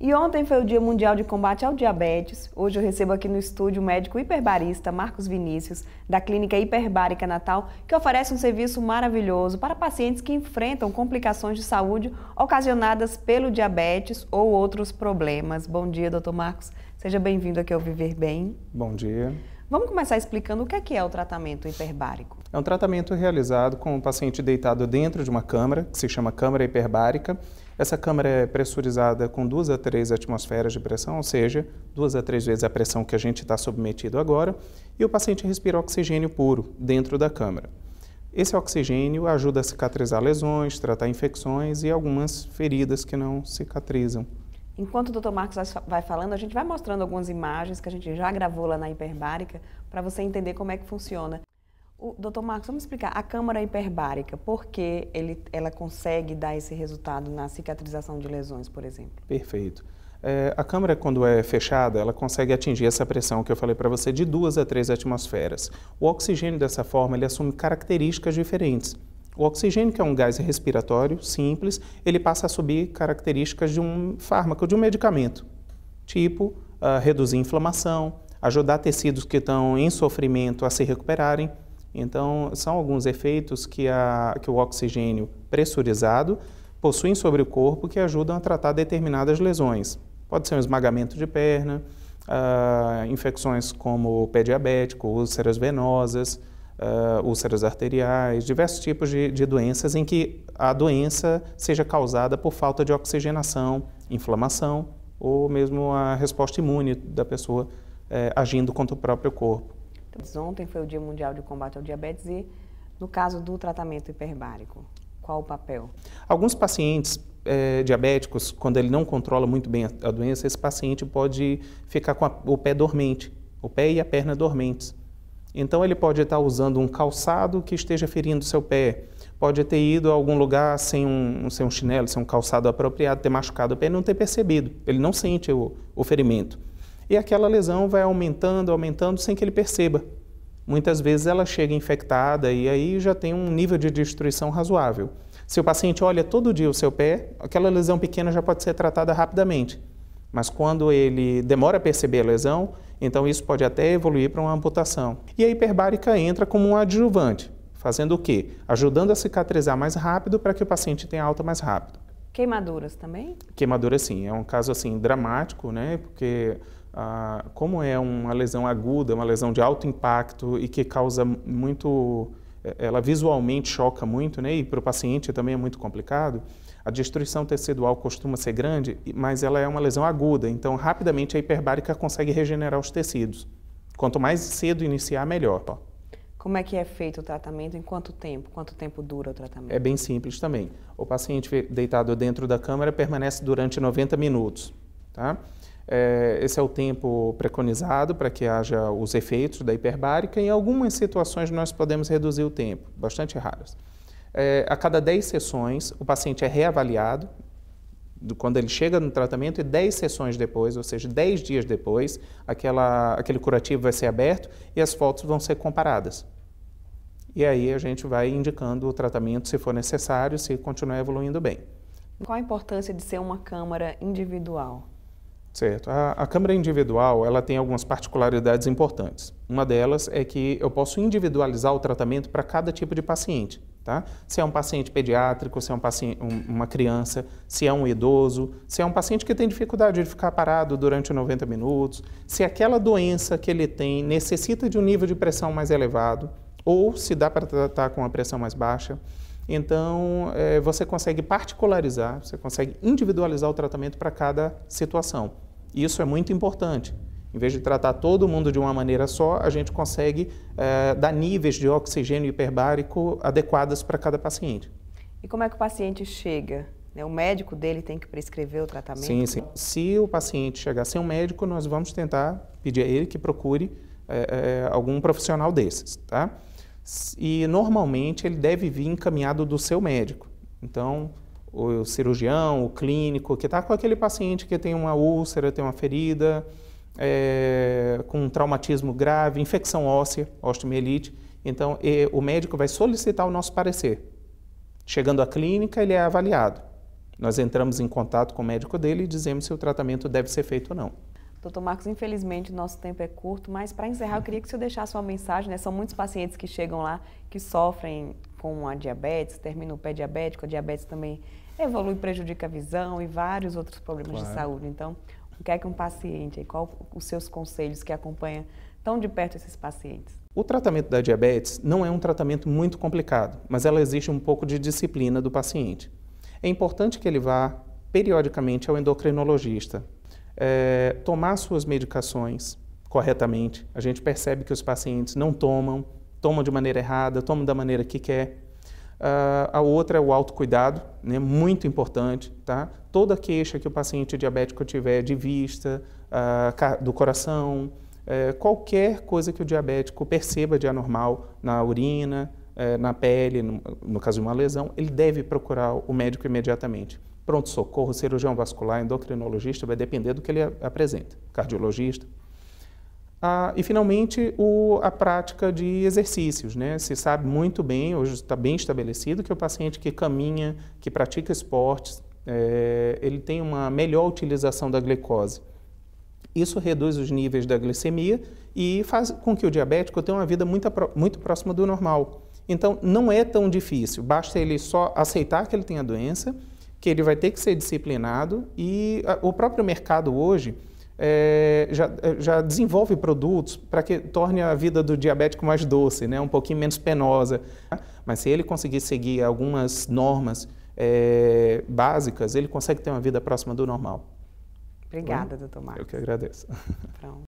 E ontem foi o Dia Mundial de Combate ao Diabetes. Hoje eu recebo aqui no estúdio o médico hiperbarista Marcos Vinícius, da Clínica Hiperbárica Natal, que oferece um serviço maravilhoso para pacientes que enfrentam complicações de saúde ocasionadas pelo diabetes ou outros problemas. Bom dia, doutor Marcos. Seja bem-vindo aqui ao Viver Bem. Bom dia. Vamos começar explicando o que é, que é o tratamento hiperbárico. É um tratamento realizado com o um paciente deitado dentro de uma câmara, que se chama câmara hiperbárica, essa câmara é pressurizada com duas a três atmosferas de pressão, ou seja, duas a três vezes a pressão que a gente está submetido agora, e o paciente respira oxigênio puro dentro da câmara. Esse oxigênio ajuda a cicatrizar lesões, tratar infecções e algumas feridas que não cicatrizam. Enquanto o Dr. Marcos vai falando, a gente vai mostrando algumas imagens que a gente já gravou lá na hiperbárica para você entender como é que funciona. O, doutor Marcos, vamos explicar. A câmara é hiperbárica, por que ele, ela consegue dar esse resultado na cicatrização de lesões, por exemplo? Perfeito. É, a câmara, quando é fechada, ela consegue atingir essa pressão que eu falei para você de duas a três atmosferas. O oxigênio, dessa forma, ele assume características diferentes. O oxigênio, que é um gás respiratório simples, ele passa a assumir características de um fármaco, de um medicamento, tipo uh, reduzir inflamação, ajudar tecidos que estão em sofrimento a se recuperarem. Então, são alguns efeitos que, a, que o oxigênio pressurizado possui sobre o corpo que ajudam a tratar determinadas lesões. Pode ser um esmagamento de perna, uh, infecções como o pé diabético, úlceras venosas, uh, úlceras arteriais, diversos tipos de, de doenças em que a doença seja causada por falta de oxigenação, inflamação ou mesmo a resposta imune da pessoa eh, agindo contra o próprio corpo. Então, ontem foi o Dia Mundial de Combate ao Diabetes e, no caso do tratamento hiperbárico, qual o papel? Alguns pacientes é, diabéticos, quando ele não controla muito bem a, a doença, esse paciente pode ficar com a, o pé dormente, o pé e a perna dormentes. Então, ele pode estar usando um calçado que esteja ferindo seu pé, pode ter ido a algum lugar sem um, sem um chinelo, sem um calçado apropriado, ter machucado o pé e não ter percebido. Ele não sente o, o ferimento e aquela lesão vai aumentando, aumentando sem que ele perceba. Muitas vezes ela chega infectada e aí já tem um nível de destruição razoável. Se o paciente olha todo dia o seu pé, aquela lesão pequena já pode ser tratada rapidamente. Mas quando ele demora a perceber a lesão, então isso pode até evoluir para uma amputação. E a hiperbárica entra como um adjuvante, fazendo o quê? Ajudando a cicatrizar mais rápido para que o paciente tenha alta mais rápido. Queimaduras também? Queimaduras sim, é um caso assim dramático, né? Porque ah, como é uma lesão aguda, uma lesão de alto impacto e que causa muito, é, ela visualmente choca muito, né? E para o paciente também é muito complicado. A destruição tecidual costuma ser grande, mas ela é uma lesão aguda, então rapidamente a hiperbárica consegue regenerar os tecidos. Quanto mais cedo iniciar, melhor. Como é que é feito o tratamento? Em quanto tempo? Quanto tempo dura o tratamento? É bem simples também. O paciente deitado dentro da câmara permanece durante 90 minutos. Tá? É, esse é o tempo preconizado para que haja os efeitos da hiperbárica. Em algumas situações, nós podemos reduzir o tempo, bastante raras. É, a cada 10 sessões, o paciente é reavaliado, do, quando ele chega no tratamento, e 10 sessões depois, ou seja, 10 dias depois, aquela, aquele curativo vai ser aberto e as fotos vão ser comparadas. E aí a gente vai indicando o tratamento se for necessário, se continuar evoluindo bem. Qual a importância de ser uma câmara individual? Certo. A, a, câmera individual ela tem algumas particularidades importantes. Uma delas é que eu posso individualizar o tratamento para cada tipo de paciente. Tá? Se é um paciente pediátrico, se é um paciente, um, uma criança, se é um idoso, se é um paciente que tem dificuldade de ficar parado durante 90 minutos, se aquela doença que ele tem necessita de um nível de pressão mais elevado ou se dá para tratar com uma pressão mais baixa. Então, é, você consegue particularizar, você consegue individualizar o tratamento para cada situação. Isso é muito importante. Em vez de tratar todo mundo de uma maneira só, a gente consegue é, dar níveis de oxigênio hiperbárico adequados para cada paciente. E como é que o paciente chega? Né? O médico dele tem que prescrever o tratamento? Sim, sim. Se o paciente chegar sem um médico, nós vamos tentar pedir a ele que procure é, é, algum profissional desses, tá? E normalmente ele deve vir encaminhado do seu médico. Então, o cirurgião, o clínico, que está com aquele paciente que tem uma úlcera, tem uma ferida, é, com um traumatismo grave, infecção óssea, osteomielite. Então, e, o médico vai solicitar o nosso parecer. Chegando à clínica, ele é avaliado. Nós entramos em contato com o médico dele e dizemos se o tratamento deve ser feito ou não. Doutor Marcos, infelizmente o nosso tempo é curto, mas para encerrar, eu queria que o senhor deixasse uma mensagem, né? São muitos pacientes que chegam lá que sofrem com a diabetes, termina o pé diabético, a diabetes também evolui, prejudica a visão e vários outros problemas claro. de saúde. Então, o que é que um paciente, qual os seus conselhos que acompanha tão de perto esses pacientes? O tratamento da diabetes não é um tratamento muito complicado, mas ela exige um pouco de disciplina do paciente. É importante que ele vá periodicamente ao endocrinologista, é, tomar suas medicações corretamente. A gente percebe que os pacientes não tomam tomam de maneira errada, tomam da maneira que quer. Uh, a outra é o autocuidado, né, muito importante. Tá? Toda queixa que o paciente diabético tiver de vista, uh, do coração, uh, qualquer coisa que o diabético perceba de anormal na urina, é, na pele, no, no caso de uma lesão, ele deve procurar o médico imediatamente pronto-socorro, cirurgião vascular, endocrinologista, vai depender do que ele apresenta, cardiologista. Ah, e finalmente o, a prática de exercícios, né? Se sabe muito bem, hoje está bem estabelecido que o paciente que caminha, que pratica esportes, é, ele tem uma melhor utilização da glicose. Isso reduz os níveis da glicemia e faz com que o diabético tenha uma vida muito, muito próxima do normal. Então, não é tão difícil, basta ele só aceitar que ele tem a doença, que ele vai ter que ser disciplinado e a, ah, o próprio mercado hoje é, já, é, já, desenvolve produtos para que torne a vida do diabético mais doce, né? um pouquinho menos penosa. Mas se ele conseguir seguir algumas normas é, básicas, ele consegue ter uma vida próxima do normal. Obrigada, Bom, doutor Marcos. Eu que agradeço. Pronto.